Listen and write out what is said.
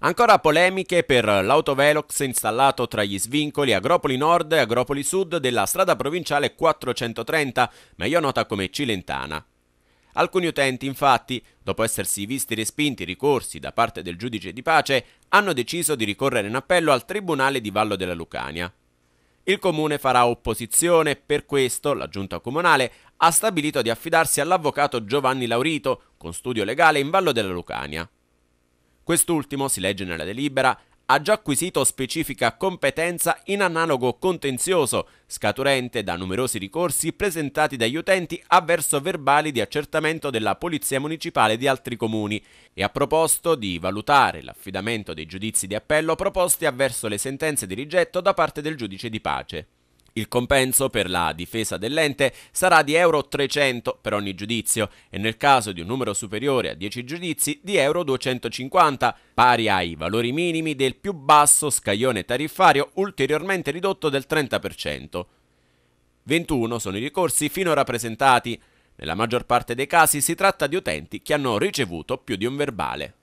Ancora polemiche per l'autovelox installato tra gli svincoli Agropoli Nord e Agropoli Sud della strada provinciale 430, meglio nota come Cilentana. Alcuni utenti, infatti, dopo essersi visti respinti i ricorsi da parte del giudice di pace, hanno deciso di ricorrere in appello al Tribunale di Vallo della Lucania. Il comune farà opposizione per questo la giunta comunale ha stabilito di affidarsi all'avvocato Giovanni Laurito, con studio legale in Vallo della Lucania. Quest'ultimo, si legge nella delibera, ha già acquisito specifica competenza in analogo contenzioso, scaturente da numerosi ricorsi presentati dagli utenti avverso verbali di accertamento della Polizia Municipale di altri comuni e ha proposto di valutare l'affidamento dei giudizi di appello proposti avverso le sentenze di rigetto da parte del giudice di pace. Il compenso per la difesa dell'ente sarà di Euro 300 per ogni giudizio e nel caso di un numero superiore a 10 giudizi di Euro 250, pari ai valori minimi del più basso scaglione tariffario ulteriormente ridotto del 30%. 21 sono i ricorsi finora presentati. Nella maggior parte dei casi si tratta di utenti che hanno ricevuto più di un verbale.